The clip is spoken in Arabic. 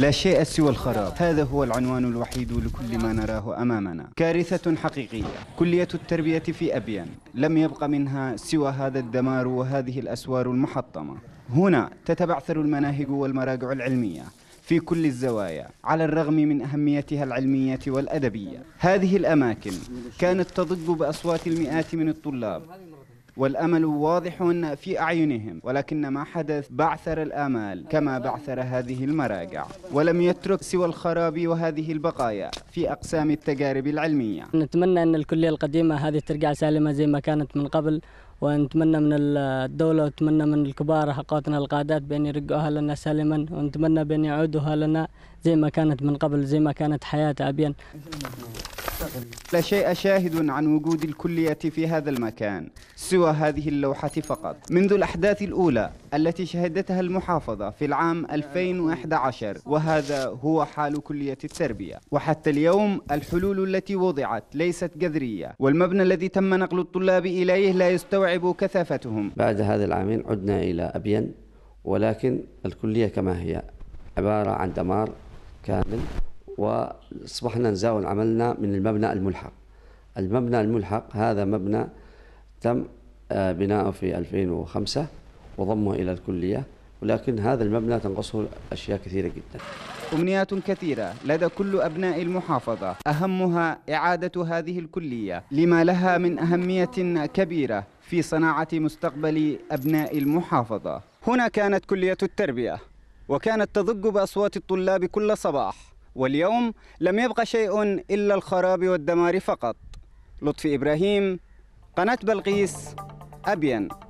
لا شيء سوى الخراب هذا هو العنوان الوحيد لكل ما نراه أمامنا كارثة حقيقية كلية التربية في أبيان لم يبق منها سوى هذا الدمار وهذه الأسوار المحطمة هنا تتبعثر المناهج والمراجع العلمية في كل الزوايا على الرغم من أهميتها العلمية والأدبية هذه الأماكن كانت تضج بأصوات المئات من الطلاب والأمل واضح في أعينهم ولكن ما حدث بعثر الآمال كما بعثر هذه المراجع ولم يترك سوى الخراب وهذه البقايا في أقسام التجارب العلمية نتمنى أن الكلية القديمة هذه ترجع سالمة زي ما كانت من قبل ونتمنى من الدولة ونتمنى من الكبار حقاتنا القادات بأن يرجعوها لنا سالما ونتمنى بأن يعودوها لنا زي ما كانت من قبل زي ما كانت حياة أبيان لا شيء شاهد عن وجود الكلية في هذا المكان سوى هذه اللوحة فقط منذ الأحداث الأولى التي شهدتها المحافظة في العام 2011 وهذا هو حال كلية التربية وحتى اليوم الحلول التي وضعت ليست جذرية والمبنى الذي تم نقل الطلاب إليه لا يستوعب كثافتهم بعد هذا العامين عدنا إلى أبين ولكن الكلية كما هي عبارة عن دمار كامل واصبحنا نزاول عملنا من المبنى الملحق المبنى الملحق هذا مبنى تم آه، بناؤه في 2005 وضمه إلى الكلية ولكن هذا المبنى تنقصه أشياء كثيرة جدا أمنيات كثيرة لدى كل أبناء المحافظة أهمها إعادة هذه الكلية لما لها من أهمية كبيرة في صناعة مستقبل أبناء المحافظة هنا كانت كلية التربية وكانت تضج بأصوات الطلاب كل صباح واليوم لم يبقى شيء إلا الخراب والدمار فقط لطفي إبراهيم قناة بلقيس أبين